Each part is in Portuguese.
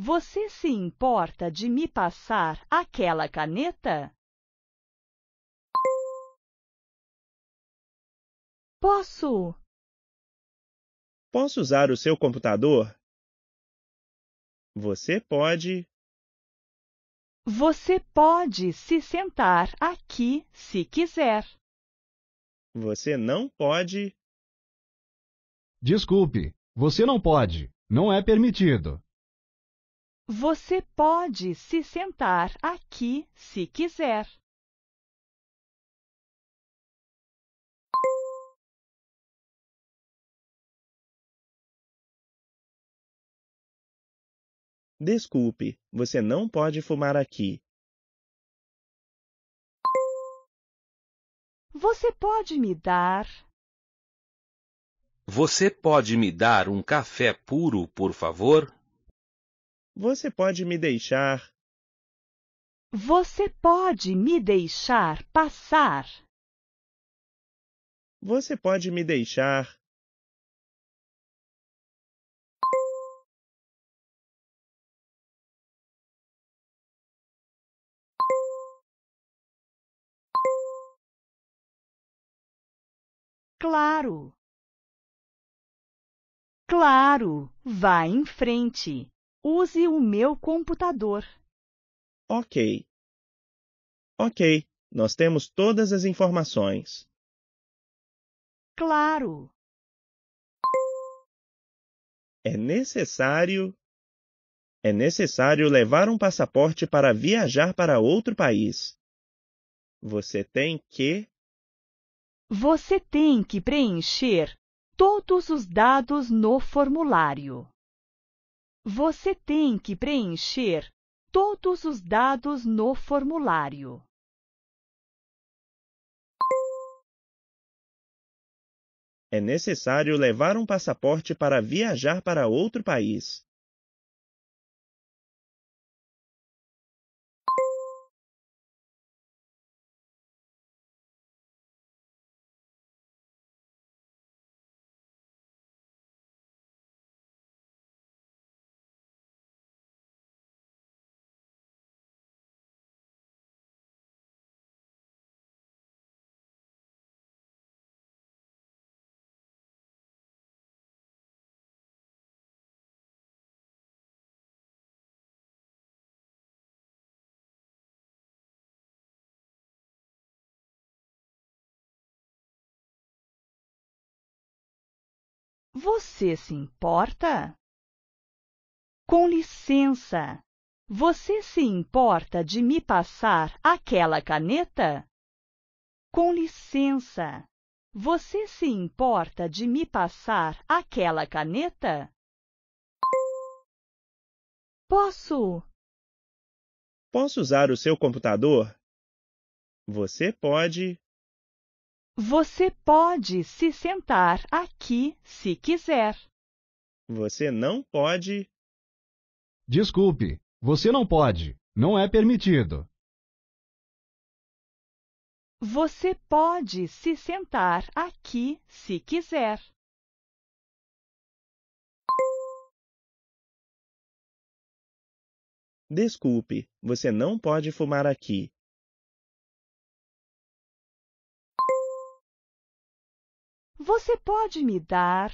Você se importa de me passar aquela caneta? Posso? Posso usar o seu computador? Você pode. Você pode se sentar aqui se quiser. Você não pode. Desculpe, você não pode. Não é permitido. Você pode se sentar aqui se quiser. Desculpe, você não pode fumar aqui. Você pode me dar. Você pode me dar um café puro, por favor? Você pode me deixar. Você pode me deixar passar. Você pode me deixar. Claro. Claro, vá em frente. Use o meu computador. Ok. Ok, nós temos todas as informações. Claro. É necessário. É necessário levar um passaporte para viajar para outro país. Você tem que. Você tem que preencher todos os dados no formulário. Você tem que preencher todos os dados no formulário. É necessário levar um passaporte para viajar para outro país. Você se importa? Com licença, você se importa de me passar aquela caneta? Com licença, você se importa de me passar aquela caneta? Posso? Posso usar o seu computador? Você pode você pode se sentar aqui se quiser. Você não pode. Desculpe, você não pode. Não é permitido. Você pode se sentar aqui se quiser. Desculpe, você não pode fumar aqui. Você pode me dar?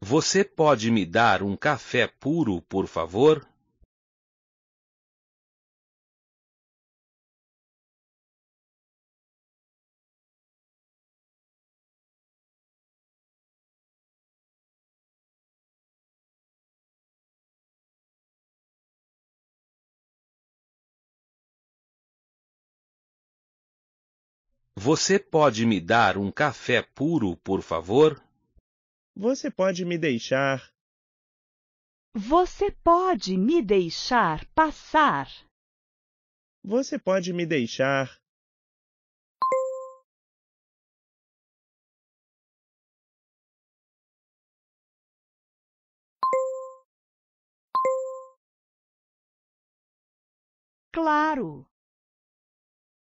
Você pode me dar um café puro, por favor? Você pode me dar um café puro, por favor? Você pode me deixar. Você pode me deixar passar. Você pode me deixar. Claro.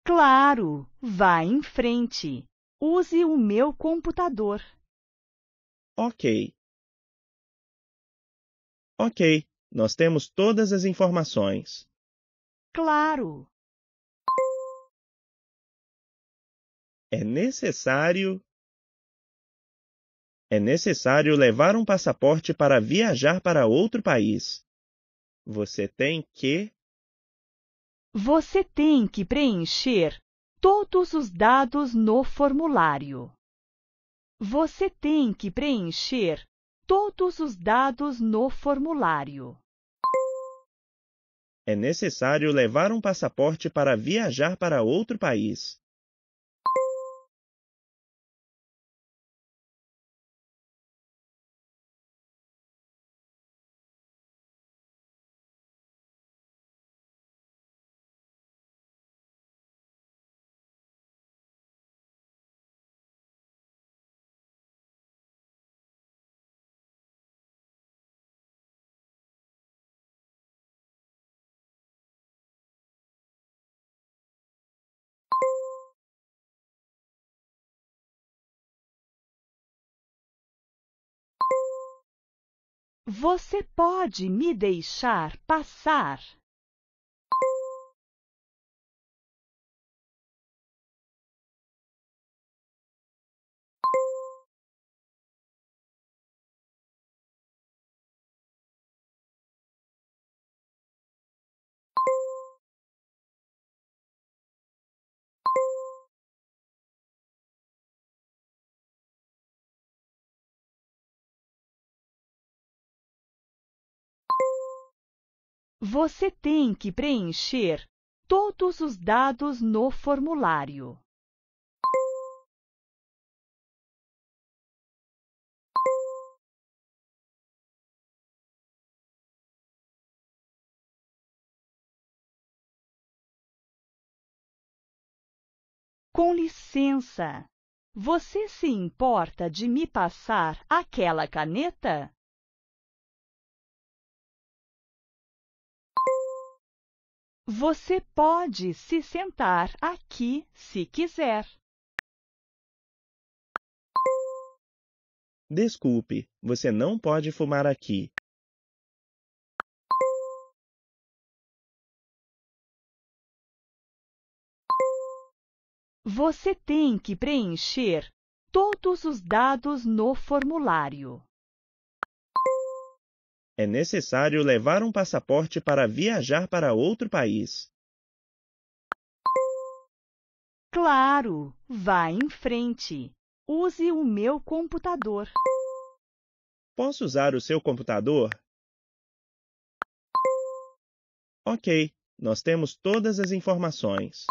Claro, vá em frente. Use o meu computador. Ok. Ok, nós temos todas as informações. Claro. É necessário. É necessário levar um passaporte para viajar para outro país. Você tem que você tem que preencher todos os dados no formulário. Você tem que preencher todos os dados no formulário. É necessário levar um passaporte para viajar para outro país. Você pode me deixar passar? Você tem que preencher todos os dados no formulário. Com licença, você se importa de me passar aquela caneta? Você pode se sentar aqui se quiser. Desculpe, você não pode fumar aqui. Você tem que preencher todos os dados no formulário. É necessário levar um passaporte para viajar para outro país. Claro, vá em frente. Use o meu computador. Posso usar o seu computador? Ok, nós temos todas as informações.